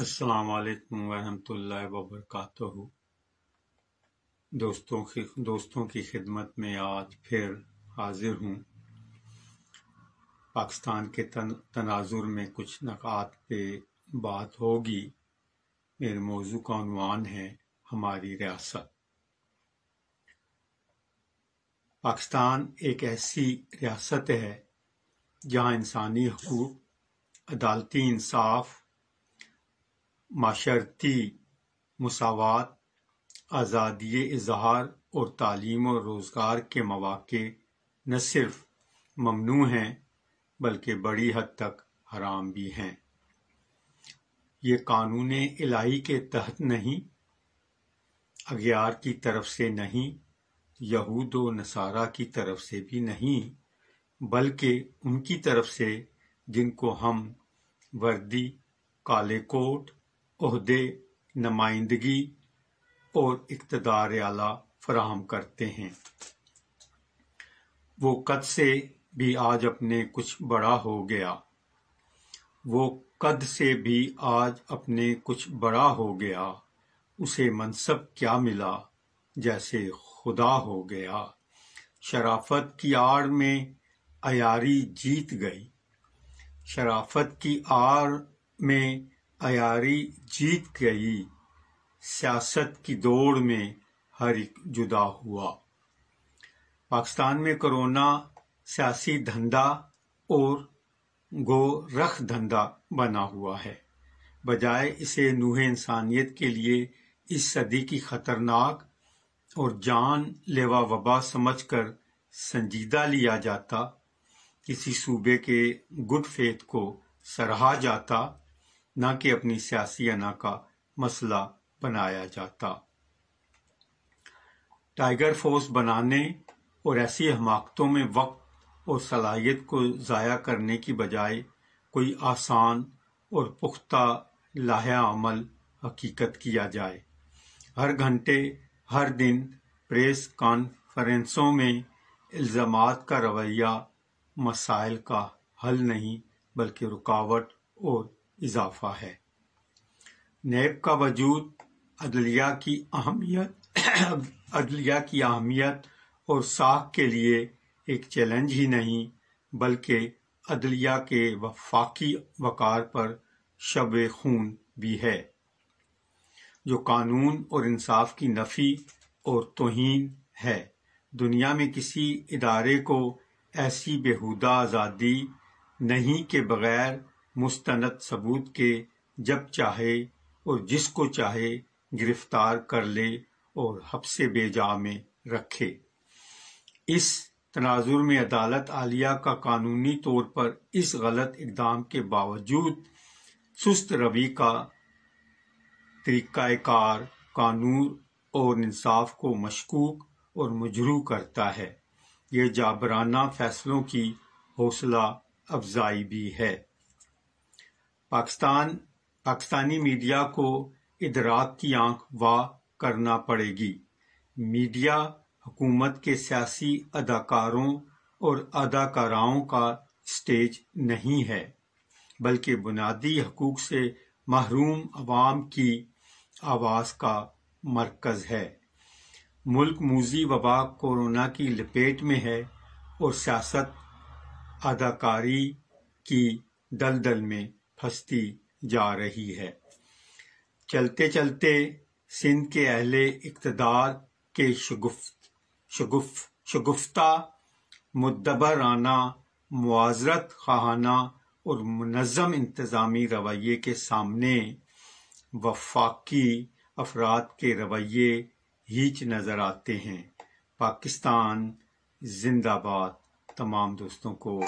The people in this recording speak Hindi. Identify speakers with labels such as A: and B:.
A: अस्सलाम वरहमतुल्लाहि वबरकातुहू दोस्तों की दोस्तों की खिदमत में आज फिर हाजिर हूँ पाकिस्तान के तन, तनाजुर में कुछ नक़ात पे बात होगी मेरे मौजू का अनवान है हमारी रियासत पाकिस्तान एक ऐसी रियासत है जहाँ इंसानी हकूक अदालती इंसाफ माशर्ती मसावत आज़ादी इजहार और तालीम और रोज़गार के मौाक़े न सिर्फ ममनू हैं बल्कि बड़ी हद तक हराम भी हैं ये कानून इलाही के तहत नहीं अगियार की तरफ से नहीं यहूद व नसारा की तरफ से भी नहीं बल्कि उनकी तरफ से जिनको हम वर्दी काले कोट अहदे नुमाइंदगी और इकतदार आला फराहम करते हैं वो कद से भी आज अपने कुछ बड़ा हो गया वो कद से भी आज अपने कुछ बड़ा हो गया उसे मनसब क्या मिला जैसे खुदा हो गया शराफत की आड़ में अयारी जीत गई शराफत की आड़ में अयारी जीत गई सियासत की दौड़ में हर एक जुदा हुआ पाकिस्तान में कोरोना सियासी धंधा और गोरख धंधा बना हुआ है बजाय इसे नूह इंसानियत के लिए इस सदी की खतरनाक और जान लेवा वबा समझ कर संजीदा लिया जाता किसी सूबे के गुड फेथ को सराहा जाता न कि अपनी सियासी अना का मसला बनाया जाता टाइगर फोर्स बनाने और ऐसी हमाकतों में वक्त और सलाहियत को ज़ाया करने की बजाय कोई आसान और पुख्ता लाया अमल हकीकत किया जाए हर घंटे हर दिन प्रेस कॉन्फ्रेंसों में इल्ज़ाम का रवैया मसाइल का हल नहीं बल्कि रुकावट और इजाफा है नैब का वजूद अदलिया की अहमियत अदलिया की अहमियत और साख के लिए एक चैलेंज ही नहीं बल्कि अदलिया के वफाकी वकार पर शब खून भी है जो कानून और इंसाफ की नफ़ी और तोहन है दुनिया में किसी इदारे को ऐसी बेहुदा आज़ादी नहीं के बगैर मुस्तनद सबूत के जब चाहे और जिसको चाहे गिरफ्तार कर ले और हफ्से बेजा में रखे इस तनाजुर में अदालत आलिया का कानूनी तौर पर इस गलत इकदाम के बावजूद सुस्त रवि का तरीक़ाकार कानून और इंसाफ को मशकूक और मजरू करता है ये जाबराना फैसलों की हौसला अफजाई भी है पाकिस्तान पाकिस्तानी मीडिया को इधराक की आंख वाह करना पड़ेगी मीडिया हुकूमत के सियासी अदाकारों और अदाकाराओं का स्टेज नहीं है बल्कि बुनियादी हकूक से महरूम आवाम की आवाज़ का मरकज़ है मुल्क मूजी वबा कोरोना की लपेट में है और सियासत अदाकारी की दलदल में फंसती जा रही है चलते चलते सिंध के अहले इकतदार के शगुफ्त शगुफ शगुफ्ता मुद्दबराना मुआजरत खाना और मुनजम इंतज़ामी रवैये के सामने वफाकी अफराद के रवैये हीच नज़र आते हैं पाकिस्तान जिंदाबाद तमाम दोस्तों को